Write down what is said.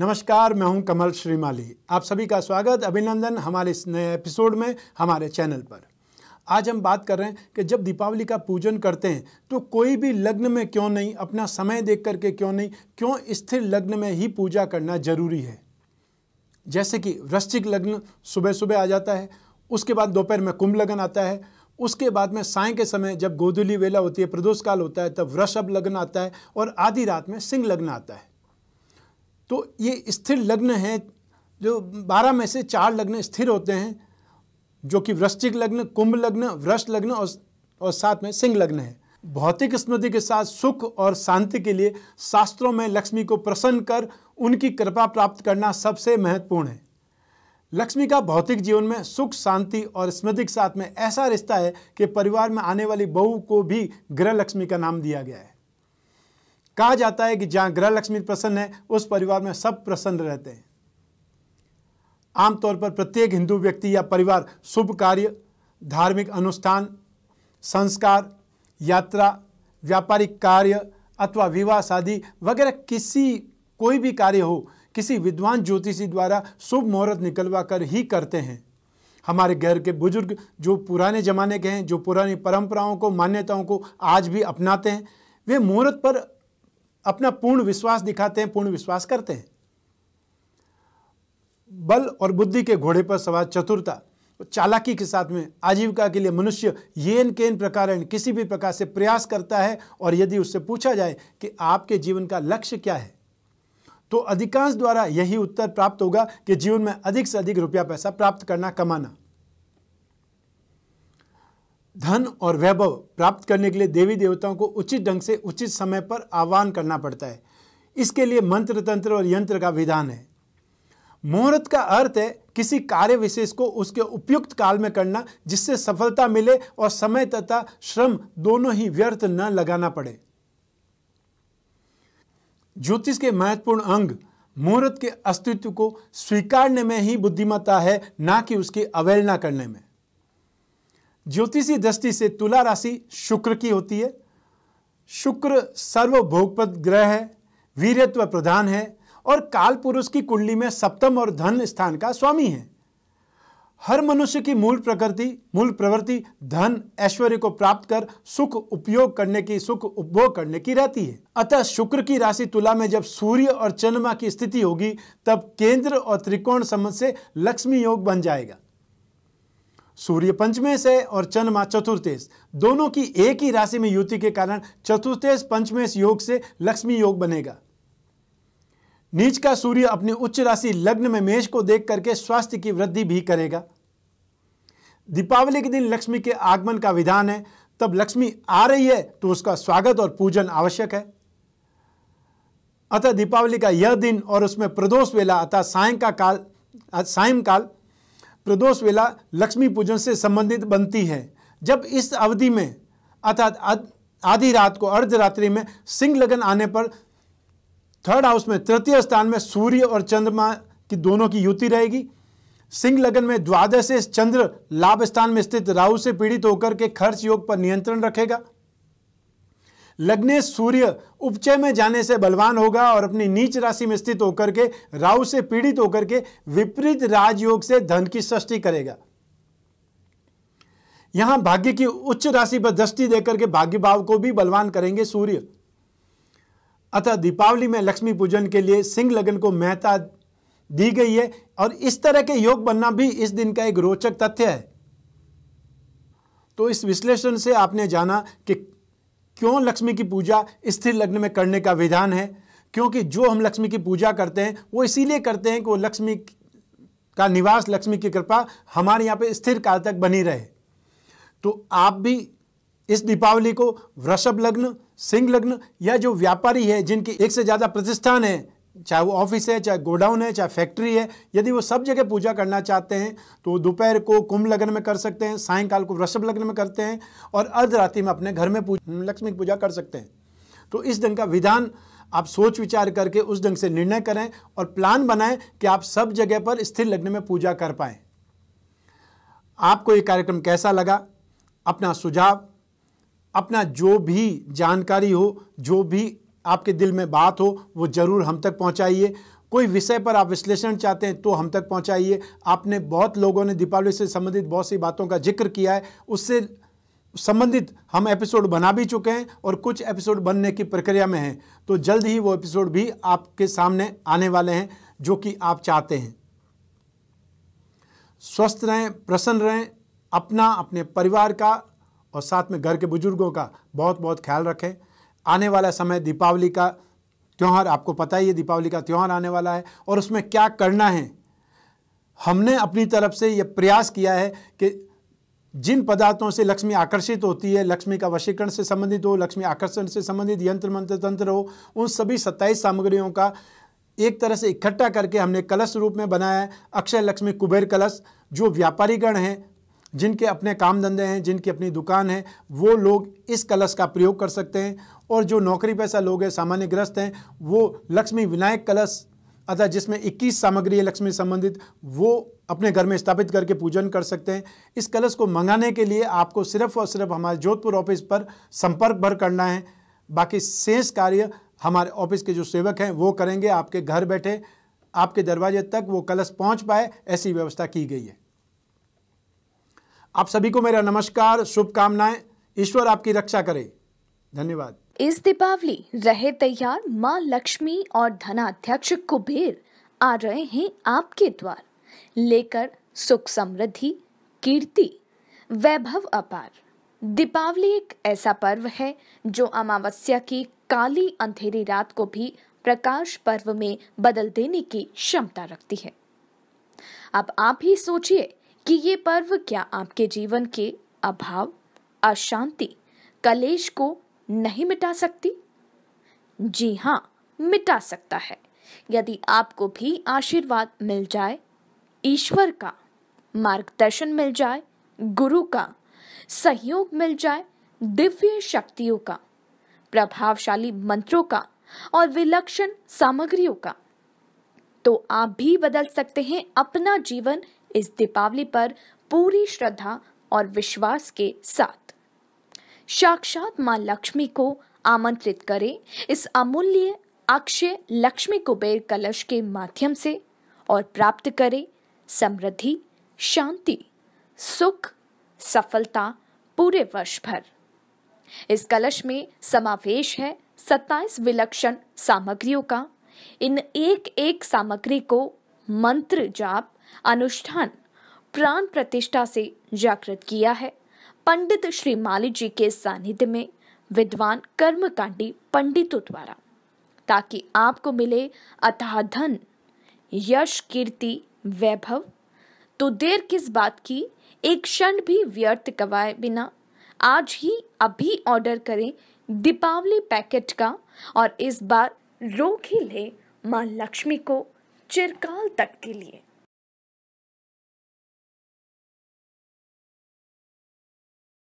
नमस्कार मैं हूं कमल श्रीमाली आप सभी का स्वागत अभिनंदन हमारे इस नए एपिसोड में हमारे चैनल पर आज हम बात कर रहे हैं कि जब दीपावली का पूजन करते हैं तो कोई भी लग्न में क्यों नहीं अपना समय देख करके क्यों नहीं क्यों स्थिर लग्न में ही पूजा करना जरूरी है जैसे कि वृश्चिक लग्न सुबह सुबह आ जाता है उसके बाद दोपहर में कुंभ लगन आता है उसके बाद में साय के समय जब गोधुली वेला होती है प्रदोष काल होता है तब वृषभ लग्न आता है और आधी रात में सिंह लग्न आता है तो ये स्थिर लग्न है जो बारह में से चार लग्न स्थिर होते हैं जो कि वृश्चिक लग्न कुंभ लग्न वृक्ष लग्न और और साथ में सिंह लग्न है भौतिक स्मृति के साथ सुख और शांति के लिए शास्त्रों में लक्ष्मी को प्रसन्न कर उनकी कृपा प्राप्त करना सबसे महत्वपूर्ण है लक्ष्मी का भौतिक जीवन में सुख शांति और स्मृति के साथ में ऐसा रिश्ता है कि परिवार में आने वाली बहू को भी गृह लक्ष्मी का नाम दिया गया है कहा जाता है कि जहां ग्रह लक्ष्मी प्रसन्न है उस परिवार में सब प्रसन्न रहते हैं आमतौर पर प्रत्येक हिंदू व्यक्ति या परिवार शुभ कार्य धार्मिक अनुष्ठान संस्कार यात्रा व्यापारिक कार्य अथवा विवाह शादी वगैरह किसी कोई भी कार्य हो किसी विद्वान ज्योतिषी द्वारा शुभ मुहूर्त निकलवा कर ही करते हैं हमारे घर के बुजुर्ग जो पुराने ज़माने के हैं जो पुरानी परंपराओं को मान्यताओं को आज भी अपनाते हैं वे मुहूर्त पर अपना पूर्ण विश्वास दिखाते हैं पूर्ण विश्वास करते हैं बल और बुद्धि के घोड़े पर सवार चतुरता चालाकी के साथ में आजीविका के लिए मनुष्य येन केन प्रकार किसी भी प्रकार से प्रयास करता है और यदि उससे पूछा जाए कि आपके जीवन का लक्ष्य क्या है तो अधिकांश द्वारा यही उत्तर प्राप्त होगा कि जीवन में अधिक से अधिक रुपया पैसा प्राप्त करना कमाना धन और वैभव प्राप्त करने के लिए देवी देवताओं को उचित ढंग से उचित समय पर आह्वान करना पड़ता है इसके लिए मंत्र तंत्र और यंत्र का विधान है मुहूर्त का अर्थ है किसी कार्य विशेष को उसके उपयुक्त काल में करना जिससे सफलता मिले और समय तथा श्रम दोनों ही व्यर्थ न लगाना पड़े ज्योतिष के महत्वपूर्ण अंग मुहूर्त के अस्तित्व को स्वीकारने में ही बुद्धिमत्ता है ना कि उसकी अवहेलना करने में ज्योतिषी दृष्टि से तुला राशि शुक्र की होती है शुक्र सर्वभोगपद ग्रह है वीरत्व प्रधान है और काल पुरुष की कुंडली में सप्तम और धन स्थान का स्वामी है हर मनुष्य की मूल प्रकृति मूल प्रवृत्ति धन ऐश्वर्य को प्राप्त कर सुख उपयोग करने की सुख उपभोग करने की रहती है अतः शुक्र की राशि तुला में जब सूर्य और चंद्रमा की स्थिति होगी तब केंद्र और त्रिकोण संबंध से लक्ष्मी योग बन जाएगा सूर्य पंचमेश है और चंद्रमा चतुर्थेश दोनों की एक ही राशि में युति के कारण चतुर्थेश पंचमेश योग से लक्ष्मी योग बनेगा नीच का सूर्य अपनी उच्च राशि लग्न में मेष को देख करके स्वास्थ्य की वृद्धि भी करेगा दीपावली के दिन लक्ष्मी के आगमन का विधान है तब लक्ष्मी आ रही है तो उसका स्वागत और पूजन आवश्यक है अतः दीपावली का यह दिन और उसमें प्रदोष वेला अतः सायं का काल सायं काल प्रदोष वेला लक्ष्मी पूजन से संबंधित बनती है जब इस अवधि में अर्थात आधी रात को अर्धरात्रि में सिंह लगन आने पर थर्ड हाउस में तृतीय स्थान में सूर्य और चंद्रमा की दोनों की युति रहेगी सिंह लगन में द्वादश चंद्र लाभ स्थान में स्थित राहु से पीड़ित होकर के खर्च योग पर नियंत्रण रखेगा लग्ने सूर्य उपचय में जाने से बलवान होगा और अपनी नीच राशि में स्थित होकर के राहु से पीड़ित होकर के विपरीत राजयोग से धन की सृष्टि करेगा यहां भाग्य की उच्च राशि पर दृष्टि देकर के भाग्य भाव को भी बलवान करेंगे सूर्य अतः दीपावली में लक्ष्मी पूजन के लिए सिंह लगन को मेहता दी गई है और इस तरह के योग बनना भी इस दिन का एक रोचक तथ्य है तो इस विश्लेषण से आपने जाना कि क्यों लक्ष्मी की पूजा स्थिर लग्न में करने का विधान है क्योंकि जो हम लक्ष्मी की पूजा करते हैं वो इसीलिए करते हैं कि वो लक्ष्मी का निवास लक्ष्मी की कृपा हमारे यहाँ पे स्थिर काल तक बनी रहे तो आप भी इस दीपावली को वृषभ लग्न सिंह लग्न या जो व्यापारी है जिनके एक से ज़्यादा प्रतिष्ठान है चाहे वो ऑफिस है चाहे गोडाउन है चाहे फैक्ट्री है यदि वो सब जगह पूजा करना चाहते हैं तो दोपहर को कुंभ लग्न में कर सकते हैं सायंकाल को वृषभ लग्न में करते हैं और अर्धरात्रि में अपने घर में हम्म, लक्ष्मी की पूजा कर सकते हैं तो इस ढंग का विधान आप सोच विचार करके उस ढंग से निर्णय करें और प्लान बनाएं कि आप सब जगह पर स्थिर लग्न में पूजा कर पाए आपको ये कार्यक्रम कैसा लगा अपना सुझाव अपना जो भी जानकारी हो जो भी आपके दिल में बात हो वो ज़रूर हम तक पहुंचाइए कोई विषय पर आप विश्लेषण चाहते हैं तो हम तक पहुंचाइए आपने बहुत लोगों ने दीपावली से संबंधित बहुत सी बातों का जिक्र किया है उससे संबंधित हम एपिसोड बना भी चुके हैं और कुछ एपिसोड बनने की प्रक्रिया में हैं तो जल्द ही वो एपिसोड भी आपके सामने आने वाले हैं जो कि आप चाहते हैं स्वस्थ रहें प्रसन्न रहें अपना अपने परिवार का और साथ में घर के बुजुर्गों का बहुत बहुत ख्याल रखें आने वाला समय दीपावली का त्यौहार आपको पता ही है दीपावली का त्यौहार आने वाला है और उसमें क्या करना है हमने अपनी तरफ से यह प्रयास किया है कि जिन पदार्थों से लक्ष्मी आकर्षित होती है लक्ष्मी का वशीकरण से संबंधित हो लक्ष्मी आकर्षण से संबंधित यंत्र मंत्र तंत्र हो उन सभी सत्ताईस सामग्रियों का एक तरह से इकट्ठा करके हमने कलश रूप में बनाया है अक्षय लक्ष्मी कुबेर कलश जो व्यापारीगण हैं जिनके अपने काम धंधे हैं जिनकी अपनी दुकान है वो लोग इस कलश का प्रयोग कर सकते हैं और जो नौकरी पैसा लोग हैं सामान्य ग्रस्त हैं वो लक्ष्मी विनायक कलश अतः जिसमें 21 सामग्री है लक्ष्मी संबंधित वो अपने घर में स्थापित करके पूजन कर सकते हैं इस कलश को मंगाने के लिए आपको सिर्फ और सिर्फ हमारे जोधपुर ऑफिस पर संपर्क भर करना है बाकी शेष कार्य हमारे ऑफिस के जो सेवक हैं वो करेंगे आपके घर बैठे आपके दरवाजे तक वो कलश पहुंच पाए ऐसी व्यवस्था की गई है आप सभी को मेरा नमस्कार शुभकामनाएं ईश्वर आपकी रक्षा करे धन्यवाद इस दीपावली रहे तैयार माँ लक्ष्मी और धनाध्यक्ष कुबेर आ रहे हैं आपके द्वार लेकर सुख समृद्धि कीर्ति वैभव अपार दीपावली एक ऐसा पर्व है जो अमावस्या की काली अंधेरी रात को भी प्रकाश पर्व में बदल देने की क्षमता रखती है अब आप ही सोचिए कि ये पर्व क्या आपके जीवन के अभाव अशांति कलेश को नहीं मिटा सकती जी हाँ मिटा सकता है यदि आपको भी आशीर्वाद मिल जाए ईश्वर का मार्गदर्शन मिल जाए गुरु का सहयोग मिल जाए दिव्य शक्तियों का प्रभावशाली मंत्रों का और विलक्षण सामग्रियों का तो आप भी बदल सकते हैं अपना जीवन इस दीपावली पर पूरी श्रद्धा और विश्वास के साथ साक्षात मां लक्ष्मी को आमंत्रित करें इस अमूल्य अक्षय लक्ष्मी कुबेर कलश के माध्यम से और प्राप्त करें समृद्धि शांति सुख सफलता पूरे वर्ष भर इस कलश में समावेश है सत्ताईस विलक्षण सामग्रियों का इन एक एक सामग्री को मंत्र जाप अनुष्ठान प्राण प्रतिष्ठा से जागृत किया है पंडित श्री माली जी के सानिध्य में विद्वान कर्मकांडी पंडितों द्वारा ताकि आपको मिले अथाह धन यश कीर्ति वैभव तो देर किस बात की एक क्षण भी व्यर्थ कवाए बिना आज ही अभी ऑर्डर करें दीपावली पैकेट का और इस बार रोक ही ले माँ लक्ष्मी को चिरकाल तक के लिए